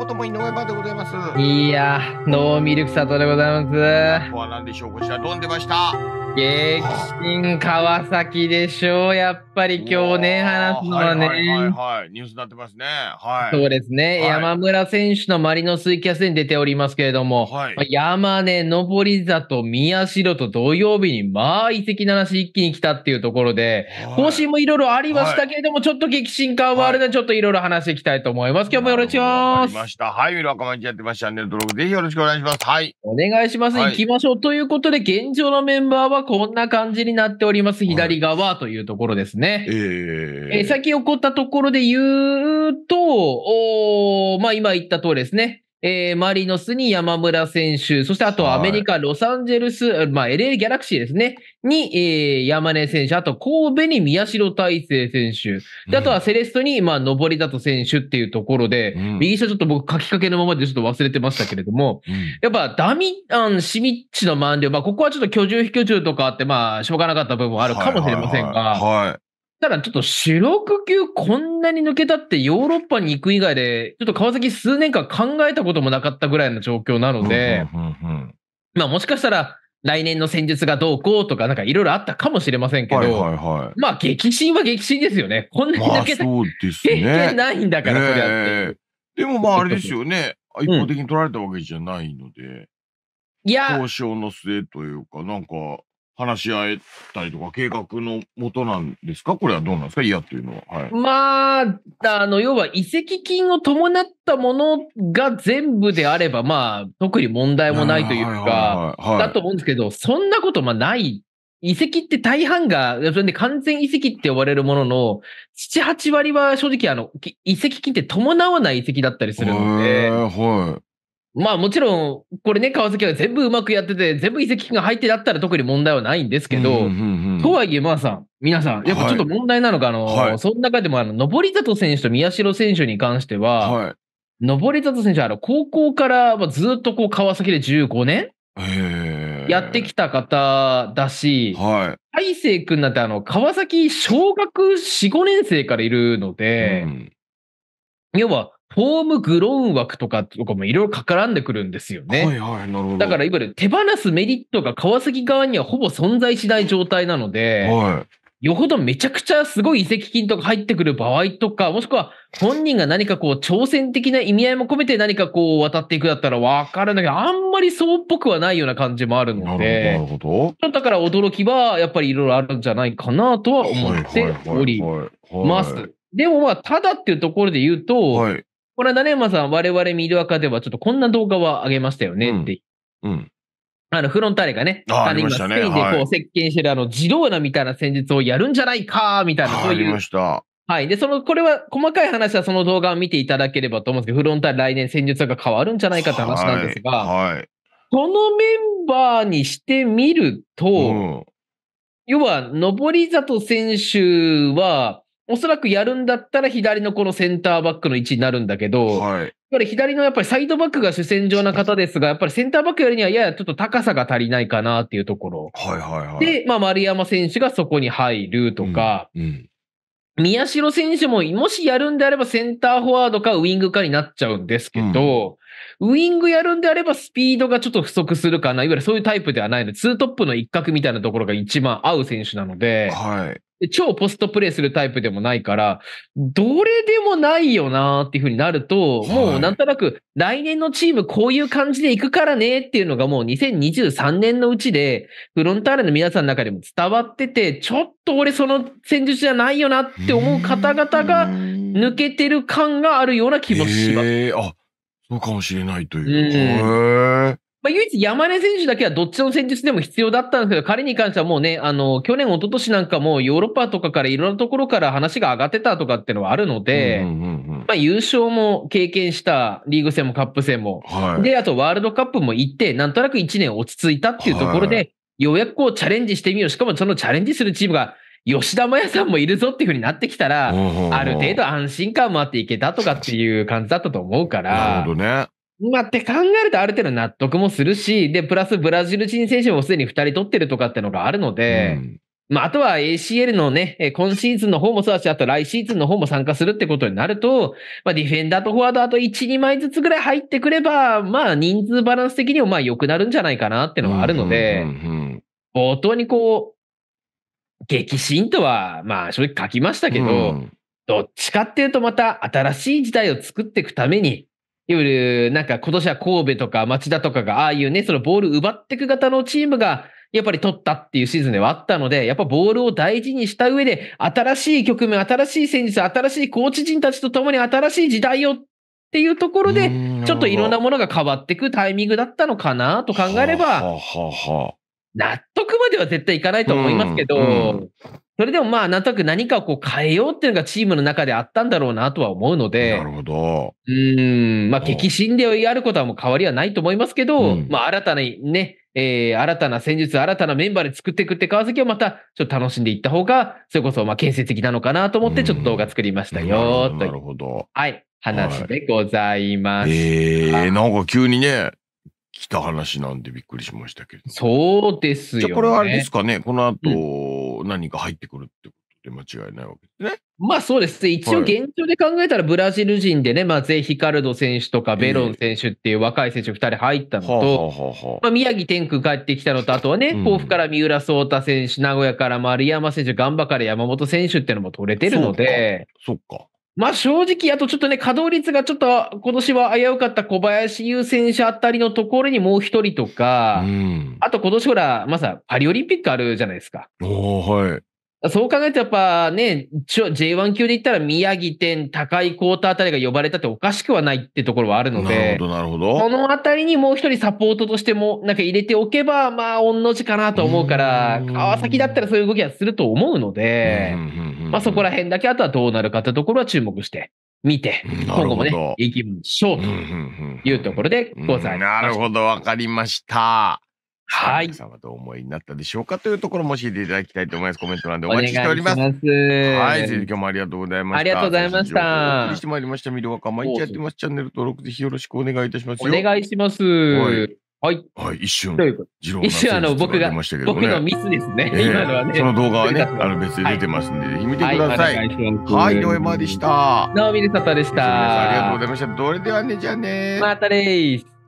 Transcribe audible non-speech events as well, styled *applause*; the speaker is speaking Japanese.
こともいのえばでございます。いやノーミルク佐藤でございます。ここは何でしょうこちら、どんでました激震川崎でしょう、やっぱり今日ね、話すのはね。はいはい、はい、ニュースになってますね。はい。そうですね、はい、山村選手のマリノスイキャスに出ておりますけれども、はい、山根、上り里、宮代と土曜日に、まあ、移籍の話一気に来たっていうところで、方針もいろいろありましたけれども、ちょっと激震感はあるドでちょっといろいろ話していきたいと思います。今日もよろしくお願いします。した。はい、ミラやってましたネル登録ぜひよろしくお願いします。はい。お願いします。行きましょう。ということで、現状のメンバーはこんな感じになっております。左側というところですね。はい、えー、えー、先起こったところで言うと、おまあ今言った通りですね。えー、マリノスに山村選手、そしてあとアメリカ、ロサンゼルス、はい、まあ、LA ギャラクシーですね、に、えー、山根選手、あと神戸に宮代大成選手、であとはセレストに、まあ、上里選手っていうところで、うん、右下ちょっと僕書きかけのままでちょっと忘れてましたけれども、うん、やっぱダミアン・シミッチの満了、まあ、ここはちょっと居住非居住とかあって、まあ、しょうがなかった部分あるかもしれませんが、はい、はいはいただちょっと主力級こんなに抜けたってヨーロッパに行く以外で、ちょっと川崎数年間考えたこともなかったぐらいの状況なので、まあもしかしたら来年の戦術がどうこうとかなんかいろいろあったかもしれませんけど、まあ激震は激震ですよね。こんなに抜けた、経験 *laughs* ないんだから、そりゃって、えー。でもまああれですよね。一方的に取られたわけじゃないので。うんいや。交渉の末というか、なんか、話し合えたりとか、計画のもとなんですかこれはどうなんですか嫌っていうのは。はい、まあ、あの、要は移籍金を伴ったものが全部であれば、まあ、特に問題もないというか、だと思うんですけど、そんなことまあない遺跡って大半が、それで完全遺跡って呼ばれるものの、七八割は正直あの、遺跡金って伴わない遺跡だったりするので、はい、まあもちろん、これね、川崎は全部うまくやってて、全部移籍金が入ってだったら特に問題はないんですけど、うんうんうん、とはいえ、まあさん、皆さん、やっぱちょっと問題なのか、はい、あの、はい、その中でも、あの、登里選手と宮代選手に関しては、はい、登里選手は、あの、高校からずっとこう、川崎で15年やってきた方だし、はい。大成君なんて、あの、川崎小学4、5年生からいるので、うん、要は、フォームグローン枠とかとかもいろいろかからんでくるんですよね。はいはい、なるほど。だから、いわゆる手放すメリットが川崎側にはほぼ存在しない状態なので、はい、よほどめちゃくちゃすごい移籍金とか入ってくる場合とか、もしくは本人が何かこう挑戦的な意味合いも込めて何かこう渡っていくだったら分からないけど、あんまりそうっぽくはないような感じもあるので、なるほど。ほどだから驚きはやっぱりいろいろあるんじゃないかなとは思っております。でもまあ、ただっていうところで言うと、はいこの間ね、まさん、我々ミドアカではちょっとこんな動画は上げましたよねって。うん。うん、あの、フロンターレがね、スペインでこう、席巻してる、あの、ジローナみたいな戦術をやるんじゃないか、みたいな、そういう。ありました。はい。で、その、これは、細かい話はその動画を見ていただければと思うんですけど、フロンターレ来年戦術が変わるんじゃないかって話なんですが、はい。このメンバーにしてみると、要は、上里選手は、おそらくやるんだったら左のこのセンターバックの位置になるんだけど、はい、やっぱり左のやっぱりサイドバックが主戦場な方ですが、やっぱりセンターバックよりにはややちょっと高さが足りないかなっていうところ。はいはいはい、で、まあ、丸山選手がそこに入るとか、うんうん宮代選手も、もしやるんであればセンターフォワードかウイングかになっちゃうんですけど、うん、ウイングやるんであればスピードがちょっと不足するかな、いわゆるそういうタイプではないので、ツートップの一角みたいなところが一番合う選手なので、はい、超ポストプレイするタイプでもないから、どれでもないよなっていうふうになると、もうなんとなく来年のチームこういう感じでいくからねっていうのがもう2023年のうちで、フロンターレの皆さんの中でも伝わってて、ちょっと俺その戦術じゃないよなって思う方々が抜けてる感があるような気もします。えー、あ、そうかもしれないという。うんまあ、唯一山根選手だけはどっちの戦術でも必要だったんですけど、彼に関してはもうね、あの、去年、一昨年なんかもヨーロッパとかからいろんなところから話が上がってたとかっていうのはあるので、まあ、優勝も経験した、リーグ戦もカップ戦も、はい、で、あとワールドカップも行って、なんとなく1年落ち着いたっていうところで、はい、ようやくこうチャレンジしてみよう。しかもそのチャレンジするチームが、吉田麻也さんもいるぞっていうふうになってきたら、ある程度安心感もあっていけたとかっていう感じだったと思うから。なるほどね。まあ、って考えるとある程度納得もするし、で、プラスブラジル人選手もすでに2人取ってるとかってのがあるので、うん、まあ、あとは ACL のね、今シーズンの方もそうだし、あと来シーズンの方も参加するってことになると、まあ、ディフェンダーとフォワードあと1、2枚ずつぐらい入ってくれば、まあ、人数バランス的にもまあ良くなるんじゃないかなってのはあるので、冒頭にこう、激震とは、まあ、正直書きましたけど、うん、どっちかっていうとまた新しい時代を作っていくために、いわゆる、なんか今年は神戸とか町田とかが、ああいうね、そのボール奪っていく型のチームが、やっぱり取ったっていうシーズンではあったので、やっぱボールを大事にした上で、新しい局面、新しい戦術、新しいコーチ陣たちと共に新しい時代をっていうところで、ちょっといろんなものが変わっていくタイミングだったのかなと考えれば、納得までは絶対いかないと思いますけど、それでもまあ、なんとなく何かこう変えようっていうのがチームの中であったんだろうなとは思うので、なるほど。うん、まあ、激震でやることはもう変わりはないと思いますけど、うん、まあ、新たにね、えー、新たな戦術、新たなメンバーで作っていくって川崎をまたちょっと楽しんでいった方が、それこそまあ建設的なのかなと思って、ちょっと動画作りましたよ、うん、なるほど。はい、話でございます。はい、えー、なんか急にね、来た話なんでびっくりしましたけど。そうですよ、ね、じゃこれはあれですかね、この後、うん何か入ってくるってことで間違いないわけですね。まあそうですね。一応現状で考えたらブラジル人でね、まあゼヒカルド選手とかベロン選手っていう若い選手2人入ったのと、まあ、宮城天空帰ってきたのと、あとはね、甲府から三浦颯太選手、名古屋から丸山選手、ガンバから山本選手っていうのも取れてるので、そっか。まあ正直、あとちょっとね、稼働率がちょっと今年は危うかった小林優選手あたりのところにもう一人とか、うん、あと今年ほら、まさ、パリオリンピックあるじゃないですか。おはい。そう考えるとやっぱね、J1 級で言ったら宮城店、高井コータあたりが呼ばれたっておかしくはないってところはあるので、なるほど、なるほど。このあたりにもう一人サポートとしても、なんか入れておけば、まあ、御の字かなと思うから、川崎だったらそういう動きはすると思うので、まあそこら辺だけ、あとはどうなるかってところは注目して見て、今後もね、いきましょうというところでございます。なるほど、わかりました。はい。皆さんはどう思いになったでしょうかというところも教えていただきたいと思います。コメント欄でお待ちしております。ますはい。ぜひ今日もありがとうございました。ありがとうございました。お送りしてまいりました。見るワかマイチやってます。チャンネル登録ぜひよろしくお願いいたしますお願いします。はいはい。一瞬。一瞬、あの、僕が、僕のミスですね。今のはね。その動画はね、あの、別に出てますんで、ぜひ見てください。はい、井上真でした。ナオミルサタでした。ありがとうございました。どれではね、じゃあね。またです。